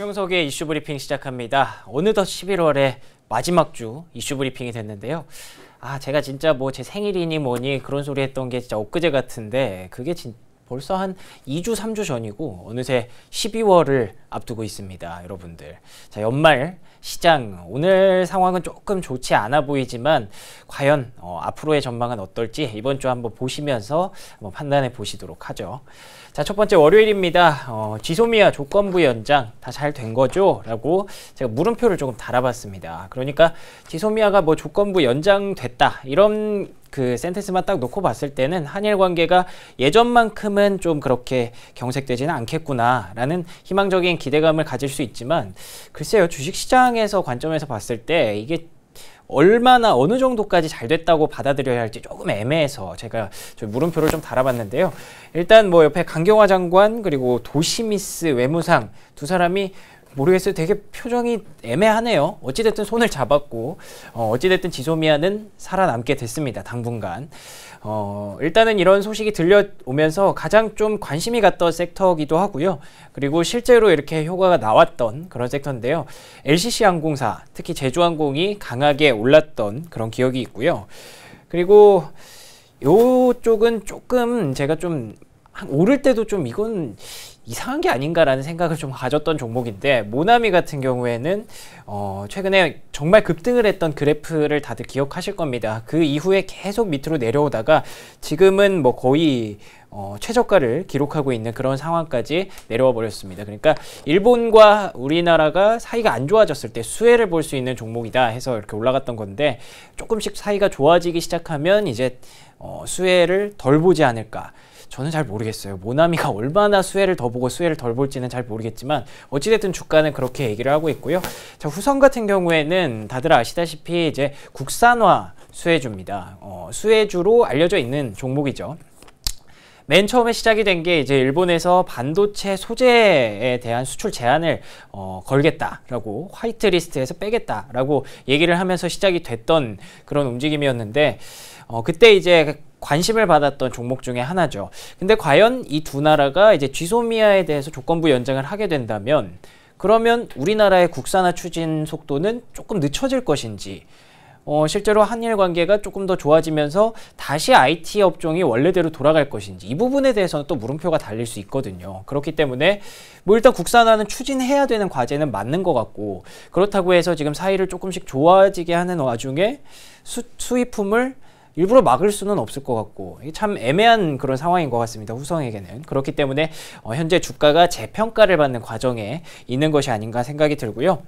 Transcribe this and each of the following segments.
정명석의 이슈 브리핑 시작합니다. 어느덧 11월의 마지막 주 이슈 브리핑이 됐는데요. 아, 제가 진짜 뭐 제 생일이니 뭐니 그런 소리 했던 게 진짜 엊그제 같은데 그게 진, 벌써 한 2주, 3주 전이고 어느새 12월을 앞두고 있습니다. 여러분들. 자, 연말 시장 오늘 상황은 조금 좋지 않아 보이지만 과연 어, 앞으로의 전망은 어떨지 이번 주 한번 보시면서 한번 판단해 보시도록 하죠. 자, 첫 번째 월요일입니다. 어, 지소미아 조건부 연장 다 잘 된 거죠? 라고 제가 물음표를 조금 달아봤습니다. 그러니까 지소미아가 뭐 조건부 연장됐다 이런 그 센텐스만 딱 놓고 봤을 때는 한일 관계가 예전만큼은 좀 그렇게 경색되지는 않겠구나라는 희망적인 기대감을 가질 수 있지만 글쎄요 주식시장에서 관점에서 봤을 때 이게 얼마나 어느 정도까지 잘 됐다고 받아들여야 할지 조금 애매해서 제가 물음표를 좀 달아봤는데요. 일단 뭐 옆에 강경화 장관 그리고 도시미스 외무상 두 사람이 모르겠어요. 되게 표정이 애매하네요. 어찌됐든 손을 잡았고, 어, 찌됐든 지소미아는 살아남게 됐습니다. 당분간. 어, 일단은 이런 소식이 들려오면서 가장 좀 관심이 갔던 섹터기도 하고요. 그리고 실제로 이렇게 효과가 나왔던 그런 섹터인데요. LCC 항공사, 특히 제주항공이 강하게 올랐던 그런 기억이 있고요. 그리고 요쪽은 조금 제가 좀 오를 때도 좀 이건 이상한 게 아닌가라는 생각을 좀 가졌던 종목인데 모나미 같은 경우에는 어, 최근에 정말 급등을 했던 그래프를 다들 기억하실 겁니다. 그 이후에 계속 밑으로 내려오다가 지금은 뭐 거의 어, 최저가를 기록하고 있는 그런 상황까지 내려와 버렸습니다. 그러니까 일본과 우리나라가 사이가 안 좋아졌을 때 수혜를 볼 수 있는 종목이다 해서 이렇게 올라갔던 건데 조금씩 사이가 좋아지기 시작하면 이제 어, 수혜를 덜 보지 않을까. 저는 잘 모르겠어요. 모나미가 얼마나 수혜를 더 보고 수혜를 덜 볼지는 잘 모르겠지만 어찌됐든 주가는 그렇게 얘기를 하고 있고요. 자, 후성 같은 경우에는 다들 아시다시피 이제 국산화 수혜주입니다. 어, 수혜주로 알려져 있는 종목이죠. 맨 처음에 시작이 된 게 이제 일본에서 반도체 소재에 대한 수출 제한을 어, 걸겠다라고 화이트리스트에서 빼겠다라고 얘기를 하면서 시작이 됐던 그런 움직임이었는데 어, 그때 이제 관심을 받았던 종목 중에 하나죠. 근데 과연 이 두 나라가 이제 쥐소미아에 대해서 조건부 연장을 하게 된다면 그러면 우리나라의 국산화 추진 속도는 조금 늦춰질 것인지 어, 실제로 한일 관계가 조금 더 좋아지면서 다시 IT 업종이 원래대로 돌아갈 것인지 이 부분에 대해서는 또 물음표가 달릴 수 있거든요. 그렇기 때문에 뭐 일단 국산화는 추진해야 되는 과제는 맞는 것 같고 그렇다고 해서 지금 사이를 조금씩 좋아지게 하는 와중에 수, 수입품을 일부러 막을 수는 없을 것 같고 참 애매한 그런 상황인 것 같습니다. 후성에게는 그렇기 때문에 어, 현재 주가가 재평가를 받는 과정에 있는 것이 아닌가 생각이 들고요.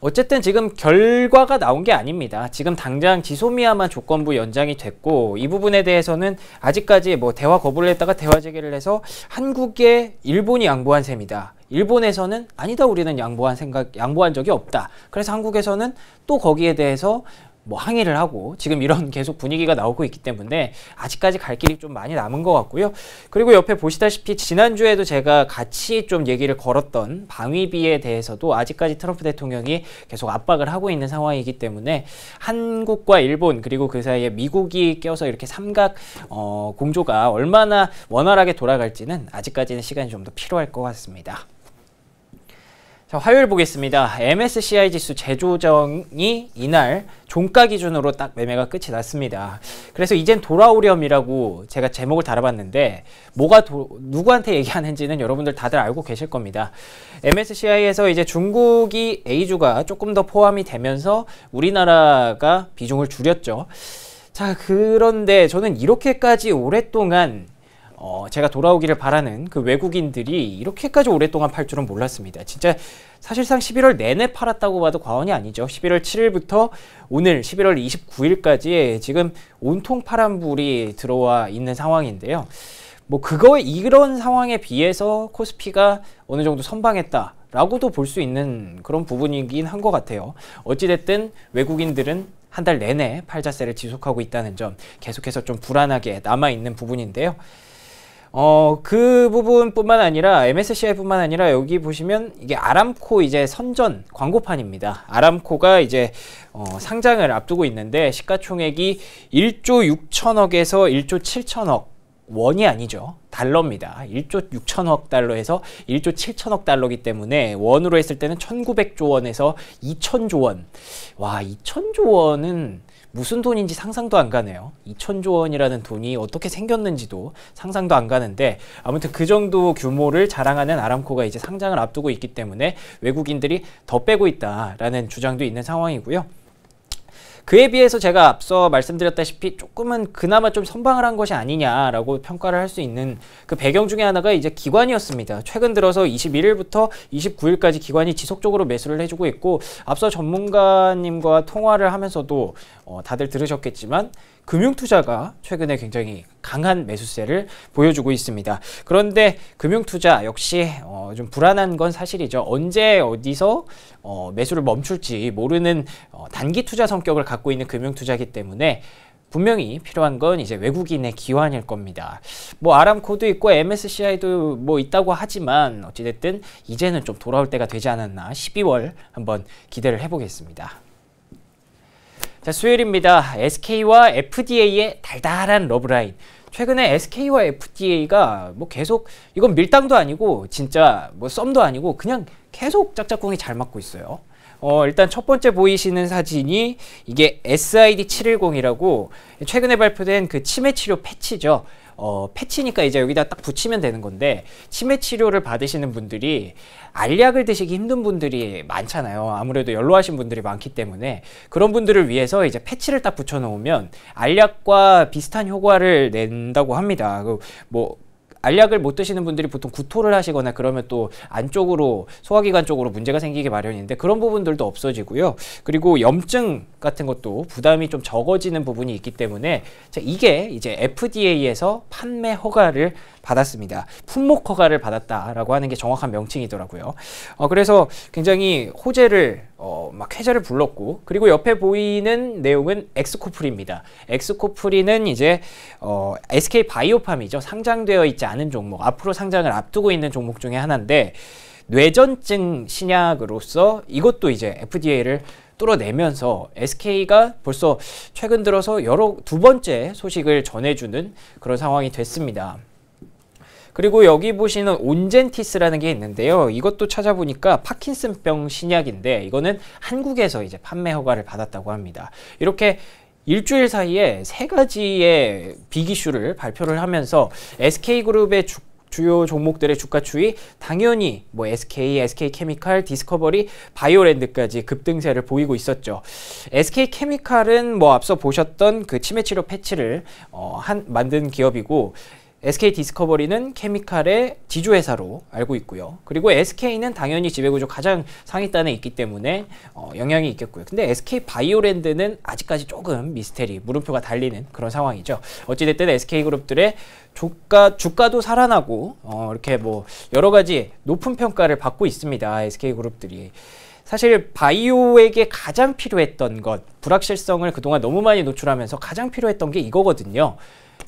어쨌든 지금 결과가 나온 게 아닙니다. 지금 당장 지소미아만 조건부 연장이 됐고 이 부분에 대해서는 아직까지 뭐 대화 거부를 했다가 대화 제기를 해서 한국에 일본이 양보한 셈이다. 일본에서는 아니다 우리는 양보한 생각 양보한 적이 없다. 그래서 한국에서는 또 거기에 대해서 뭐 항의를 하고 지금 이런 계속 분위기가 나오고 있기 때문에 아직까지 갈 길이 좀 많이 남은 것 같고요. 그리고 옆에 보시다시피 지난주에도 제가 같이 좀 얘기를 걸었던 방위비에 대해서도 아직까지 트럼프 대통령이 계속 압박을 하고 있는 상황이기 때문에 한국과 일본 그리고 그 사이에 미국이 껴서 이렇게 삼각 어, 공조가 얼마나 원활하게 돌아갈지는 아직까지는 시간이 좀 더 필요할 것 같습니다. 자, 화요일 보겠습니다. MSCI 지수 재조정이 이날 종가 기준으로 딱 매매가 끝이 났습니다. 그래서 이젠 돌아오렴이라고 제가 제목을 달아봤는데 뭐가 도, 누구한테 얘기하는지는 여러분들 다들 알고 계실 겁니다. MSCI에서 이제 중국이 A주가 조금 더 포함이 되면서 우리나라가 비중을 줄였죠. 자, 그런데 저는 이렇게까지 오랫동안 어, 제가 돌아오기를 바라는 그 외국인들이 이렇게까지 오랫동안 팔 줄은 몰랐습니다. 진짜 사실상 11월 내내 팔았다고 봐도 과언이 아니죠. 11월 7일부터 오늘 11월 29일까지 지금 온통 파란불이 들어와 있는 상황인데요. 뭐 그거에 이런 상황에 비해서 코스피가 어느 정도 선방했다. 라고도 볼 수 있는 그런 부분이긴 한 것 같아요. 어찌됐든 외국인들은 한 달 내내 팔자세를 지속하고 있다는 점 계속해서 좀 불안하게 남아있는 부분인데요. 어, 그 부분뿐만 아니라 MSCI뿐만 아니라 여기 보시면 이게 아람코 이제 선전 광고판입니다. 아람코가 이제 어, 상장을 앞두고 있는데 시가총액이 1조 6천억에서 1조 7천억 원이 아니죠. 달러입니다. 1조 6천억 달러에서 1조 7천억 달러기 때문에 원으로 했을 때는 1900조 원에서 2000조 원. 와, 2000조 원은 무슨 돈인지 상상도 안 가네요. 2천조 원이라는 돈이 어떻게 생겼는지도 상상도 안 가는데 아무튼 그 정도 규모를 자랑하는 아람코가 이제 상장을 앞두고 있기 때문에 외국인들이 더 빼고 있다라는 주장도 있는 상황이고요. 그에 비해서 제가 앞서 말씀드렸다시피 조금은 그나마 좀 선방을 한 것이 아니냐라고 평가를 할 수 있는 그 배경 중에 하나가 이제 기관이었습니다. 최근 들어서 21일부터 29일까지 기관이 지속적으로 매수를 해주고 있고 앞서 전문가님과 통화를 하면서도 어, 다들 들으셨겠지만 금융투자가 최근에 굉장히 강한 매수세를 보여주고 있습니다. 그런데 금융투자 역시 어좀 불안한 건 사실이죠. 언제 어디서 어 매수를 멈출지 모르는 어 단기 투자 성격을 갖고 있는 금융투자기 이 때문에 분명히 필요한 건 이제 외국인의 기환일 겁니다. 뭐 아람코도 있고 MSCI도 뭐 있다고 하지만 어찌됐든 이제는 좀 돌아올 때가 되지 않았나 12월 한번 기대를 해보겠습니다. 자, 수요일입니다. SK와 FDA의 달달한 러브라인. 최근에 SK와 FDA가 뭐 계속 이건 밀당도 아니고 진짜 뭐 썸도 아니고 그냥 계속 짝짝꿍이 잘 맞고 있어요. 어, 일단 첫 번째 보이시는 사진이 이게 SID710이라고 최근에 발표된 그 치매 치료 패치죠. 어, 패치니까 이제 여기다 딱 붙이면 되는 건데 치매 치료를 받으시는 분들이 알약을 드시기 힘든 분들이 많잖아요. 아무래도 연로하신 분들이 많기 때문에 그런 분들을 위해서 이제 패치를 딱 붙여놓으면 알약과 비슷한 효과를 낸다고 합니다. 그 뭐 알약을 못 드시는 분들이 보통 구토를 하시거나 그러면 또 안쪽으로 소화기관 쪽으로 문제가 생기기 마련인데 그런 부분들도 없어지고요. 그리고 염증 같은 것도 부담이 좀 적어지는 부분이 있기 때문에 자, 이게 이제 FDA에서 판매 허가를 받았습니다. 품목 허가를 받았다라고 하는 게 정확한 명칭이더라고요. 어, 그래서 굉장히 호재를 어, 막 쾌재를 불렀고 그리고 옆에 보이는 내용은 엑스코프리입니다. 엑스코프리는 이제 어, SK 바이오팜이죠. 상장되어 있지 않은 종목, 앞으로 상장을 앞두고 있는 종목 중에 하나인데 뇌전증 신약으로서 이것도 이제 FDA를 뚫어내면서 SK가 벌써 최근 들어서 여러 두 번째 소식을 전해주는 그런 상황이 됐습니다. 그리고 여기 보시는 온젠티스라는 게 있는데요. 이것도 찾아보니까 파킨슨병 신약인데 이거는 한국에서 이제 판매 허가를 받았다고 합니다. 이렇게 일주일 사이에 세 가지의 빅이슈를 발표를 하면서 SK그룹의 주, 주요 종목들의 주가 추이 당연히 뭐 SK, SK케미칼, 디스커버리, 바이오랜드까지 급등세를 보이고 있었죠. SK케미칼은 뭐 앞서 보셨던 그 치매치료 패치를 어, 한, 만든 기업이고 SK 디스커버리는 케미칼의 지주회사로 알고 있고요. 그리고 SK는 당연히 지배구조 가장 상위단에 있기 때문에 어, 영향이 있겠고요. 근데 SK 바이오랜드는 아직까지 조금 미스테리, 물음표가 달리는 그런 상황이죠. 어찌됐든 SK그룹들의 주가, 주가도 살아나고 어, 이렇게 뭐 여러 가지 높은 평가를 받고 있습니다. SK그룹들이. 사실 바이오에게 가장 필요했던 것, 불확실성을 그동안 너무 많이 노출하면서 가장 필요했던 게 이거거든요.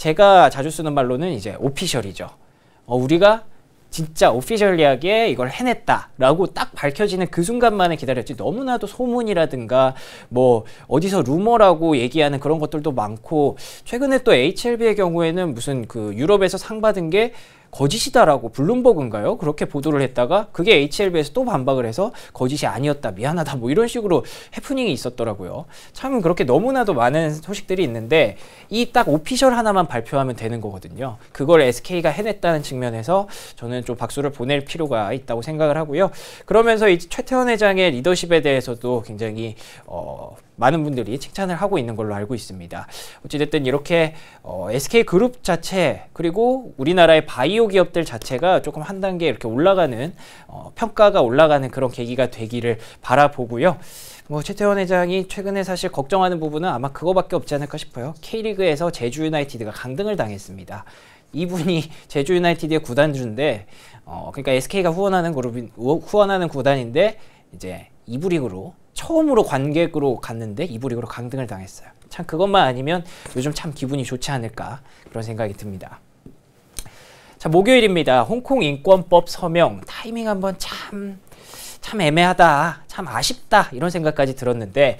제가 자주 쓰는 말로는 이제 오피셜이죠. 어, 우리가 진짜 오피셜리하게 이걸 해냈다라고 딱 밝혀지는 그 순간만을 기다렸지 너무나도 소문이라든가 뭐 어디서 루머라고 얘기하는 그런 것들도 많고 최근에 또 HLB의 경우에는 무슨 그 유럽에서 상 받은 게 거짓이다라고 블룸버그인가요? 그렇게 보도를 했다가 그게 HLB에서 또 반박을 해서 거짓이 아니었다 미안하다 뭐 이런 식으로 해프닝이 있었더라고요. 참 그렇게 너무나도 많은 소식들이 있는데 이 딱 오피셜 하나만 발표하면 되는 거거든요. 그걸 SK가 해냈다는 측면에서 저는 좀 박수를 보낼 필요가 있다고 생각을 하고요. 그러면서 이 최태원 회장의 리더십에 대해서도 굉장히 어, 많은 분들이 칭찬을 하고 있는 걸로 알고 있습니다. 어찌됐든 이렇게 어, SK 그룹 자체 그리고 우리나라의 바이오 기업들 자체가 조금 한 단계 이렇게 올라가는 어, 평가가 올라가는 그런 계기가 되기를 바라보고요. 뭐 최태원 회장이 최근에 사실 걱정하는 부분은 아마 그거밖에 없지 않을까 싶어요. K리그에서 제주 유나이티드가 강등을 당했습니다. 이분이 제주 유나이티드의 구단주인데 어, 그러니까 SK가 후원하는 그룹인 후원하는 구단인데 이제 이부 리그로 처음으로 관객으로 갔는데 이불릭으로 강등을 당했어요. 참 그것만 아니면 요즘 참 기분이 좋지 않을까 그런 생각이 듭니다. 자 목요일입니다. 홍콩 인권법 서명 타이밍 한번 참참 참 애매하다, 참 아쉽다 이런 생각까지 들었는데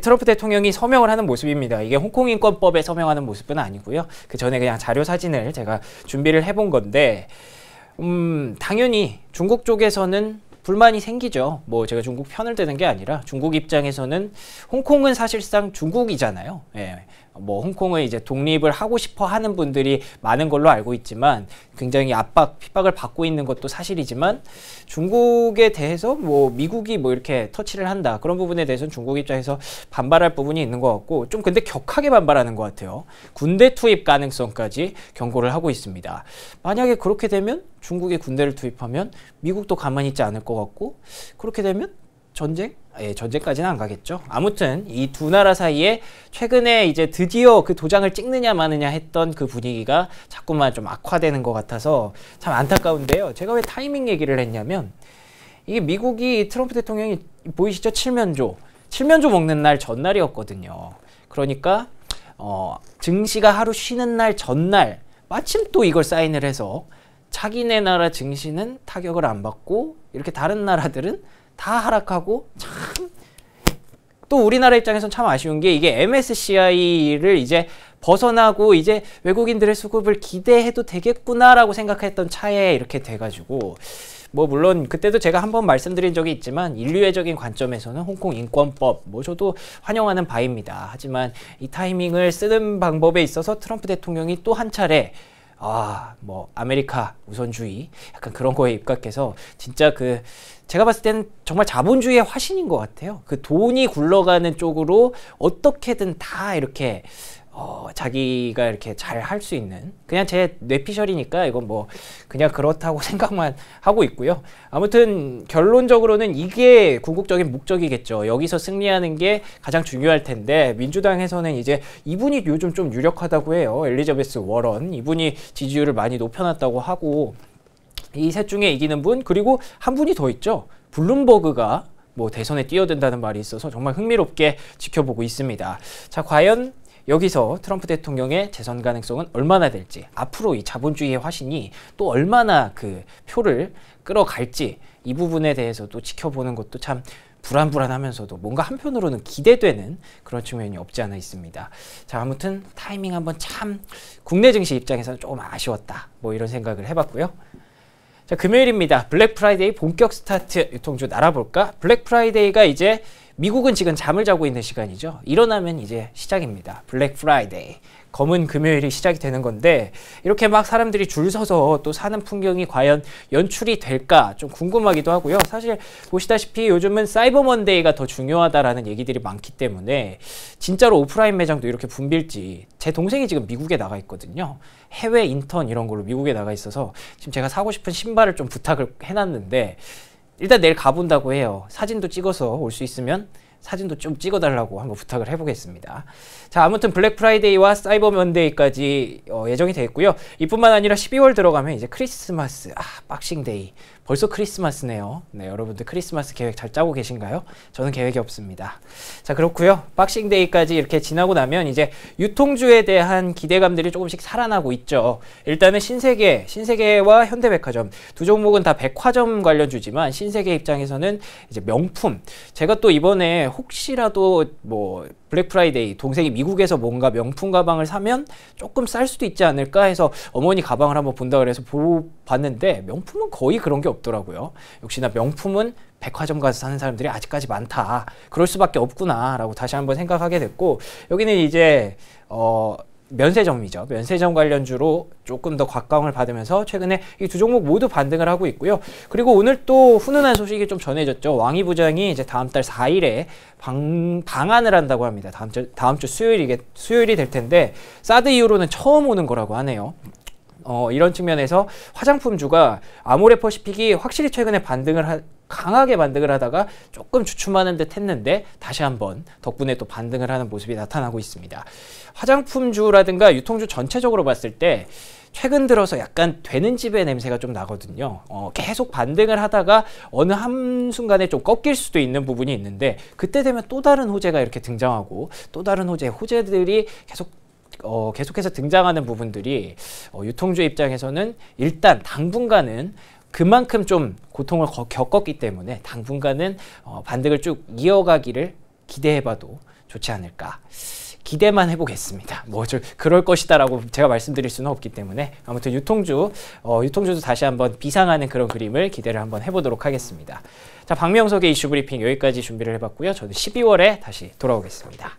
트럼프 대통령이 서명을 하는 모습입니다. 이게 홍콩 인권법에 서명하는 모습은 아니고요. 그 전에 그냥 자료 사진을 제가 준비를 해본 건데, 음 당연히 중국 쪽에서는 불만이 생기죠. 뭐 제가 중국 편을 드는 게 아니라 중국 입장에서는 홍콩은 사실상 중국이잖아요. 예. 뭐홍콩은 이제 독립을 하고 싶어 하는 분들이 많은 걸로 알고 있지만 굉장히 압박, 핍박을 받고 있는 것도 사실이지만 중국에 대해서 뭐 미국이 뭐 이렇게 터치를 한다 그런 부분에 대해서는 중국 입장에서 반발할 부분이 있는 것 같고 좀 근데 격하게 반발하는 것 같아요. 군대 투입 가능성까지 경고를 하고 있습니다. 만약에 그렇게 되면 중국에 군대를 투입하면 미국도 가만히 있지 않을 것 같고 그렇게 되면 전쟁 예, 전쟁까지는 안 가겠죠. 아무튼 이 두 나라 사이에 최근에 이제 드디어 그 도장을 찍느냐 마느냐 했던 그 분위기가 자꾸만 좀 악화되는 것 같아서 참 안타까운데요. 제가 왜 타이밍 얘기를 했냐면 이게 미국이 트럼프 대통령이 보이시죠? 칠면조. 칠면조 먹는 날 전날이었거든요. 그러니까 어, 증시가 하루 쉬는 날 전날 마침 또 이걸 사인을 해서 자기네 나라 증시는 타격을 안 받고 이렇게 다른 나라들은 다 하락하고 참 또 우리나라 입장에선 참 아쉬운 게 이게 MSCI를 이제 벗어나고 이제 외국인들의 수급을 기대해도 되겠구나라고 생각했던 차에 이렇게 돼가지고 뭐 물론 그때도 제가 한 번 말씀드린 적이 있지만 인류애적인 관점에서는 홍콩 인권법 뭐 저도 환영하는 바입니다. 하지만 이 타이밍을 쓰는 방법에 있어서 트럼프 대통령이 또 한 차례 아, 뭐 아메리카 우선주의 약간 그런 거에 입각해서 진짜 그 제가 봤을 땐 정말 자본주의의 화신인 것 같아요. 그 돈이 굴러가는 쪽으로 어떻게든 다 이렇게 어, 자기가 이렇게 잘 할 수 있는 그냥 제 뇌피셜이니까 이건 뭐 그냥 그렇다고 생각만 하고 있고요. 아무튼 결론적으로는 이게 궁극적인 목적이겠죠. 여기서 승리하는 게 가장 중요할 텐데 민주당에서는 이제 이분이 요즘 좀 유력하다고 해요. 엘리자베스 워런 이분이 지지율을 많이 높여놨다고 하고 이 셋 중에 이기는 분 그리고 한 분이 더 있죠. 블룸버그가 뭐 대선에 뛰어든다는 말이 있어서 정말 흥미롭게 지켜보고 있습니다. 자 과연 여기서 트럼프 대통령의 재선 가능성은 얼마나 될지 앞으로 이 자본주의의 화신이 또 얼마나 그 표를 끌어갈지 이 부분에 대해서도 지켜보는 것도 참 불안불안하면서도 뭔가 한편으로는 기대되는 그런 측면이 없지 않아 있습니다. 자 아무튼 타이밍 한번 참 국내 증시 입장에서는 조금 아쉬웠다 뭐 이런 생각을 해봤고요. 자 금요일입니다. 블랙 프라이데이 본격 스타트 유통주 날아볼까? 블랙 프라이데이가 이제 미국은 지금 잠을 자고 있는 시간이죠. 일어나면 이제 시작입니다. 블랙 프라이데이. 검은 금요일이 시작이 되는 건데 이렇게 막 사람들이 줄 서서 또 사는 풍경이 과연 연출이 될까 좀 궁금하기도 하고요. 사실 보시다시피 요즘은 사이버 먼데이가 더 중요하다라는 얘기들이 많기 때문에 진짜로 오프라인 매장도 이렇게 붐빌지 제 동생이 지금 미국에 나가 있거든요. 해외 인턴 이런 걸로 미국에 나가 있어서 지금 제가 사고 싶은 신발을 좀 부탁을 해놨는데 일단 내일 가본다고 해요. 사진도 찍어서 올 수 있으면 사진도 좀 찍어달라고 한번 부탁을 해보겠습니다. 자, 아무튼 블랙 프라이데이와 사이버 먼데이까지 어, 예정이 되어 있고요. 이뿐만 아니라 12월 들어가면 이제 크리스마스, 아, 박싱데이, 벌써 크리스마스네요. 네, 여러분들 크리스마스 계획 잘 짜고 계신가요? 저는 계획이 없습니다. 자, 그렇고요. 박싱데이까지 이렇게 지나고 나면 이제 유통주에 대한 기대감들이 조금씩 살아나고 있죠. 일단은 신세계, 신세계와 현대백화점 두 종목은 다 백화점 관련주지만 신세계 입장에서는 이제 명품. 제가 또 이번에 혹시라도 뭐 블랙 프라이데이 동생이 미국에서 뭔가 명품 가방을 사면 조금 쌀 수도 있지 않을까 해서 어머니 가방을 한번 본다 그래서 보 봤는데 명품은 거의 그런 게 없. 없더라고요. 역시나 명품은 백화점 가서 사는 사람들이 아직까지 많다. 그럴 수밖에 없구나라고 다시 한번 생각하게 됐고 여기는 이제 어 면세점이죠. 면세점 관련주로 조금 더각광을 받으면서 최근에 이 두 종목 모두 반등을 하고 있고요. 그리고 오늘 또 훈훈한 소식이 좀 전해졌죠. 왕희 부장이 이제 다음 달 4일에 방, 방안을 한다고 합니다. 다음 주, 다음 주 수요일이, 수요일이 될 텐데, 사드 이후로는 처음 오는 거라고 하네요. 어, 이런 측면에서 화장품주가 아모레퍼시픽이 확실히 최근에 반등을 하, 강하게 반등을 하다가 조금 주춤하는 듯 했는데 다시 한번 덕분에 또 반등을 하는 모습이 나타나고 있습니다. 화장품주라든가 유통주 전체적으로 봤을 때 최근 들어서 약간 되는 집의 냄새가 좀 나거든요. 어, 계속 반등을 하다가 어느 한순간에 좀 꺾일 수도 있는 부분이 있는데 그때 되면 또 다른 호재가 이렇게 등장하고 또 다른 호재, 호재들이 계속 어, 계속해서 등장하는 부분들이 어, 유통주 입장에서는 일단 당분간은 그만큼 좀 고통을 거, 겪었기 때문에 당분간은 어, 반등을 쭉 이어가기를 기대해봐도 좋지 않을까. 기대만 해보겠습니다. 뭐 저 그럴 것이다라고 제가 말씀드릴 수는 없기 때문에 아무튼 유통주 어, 유통주도 다시 한번 비상하는 그런 그림을 기대를 한번 해보도록 하겠습니다. 자 박명석의 이슈 브리핑 여기까지 준비를 해봤고요. 저는 12월에 다시 돌아오겠습니다.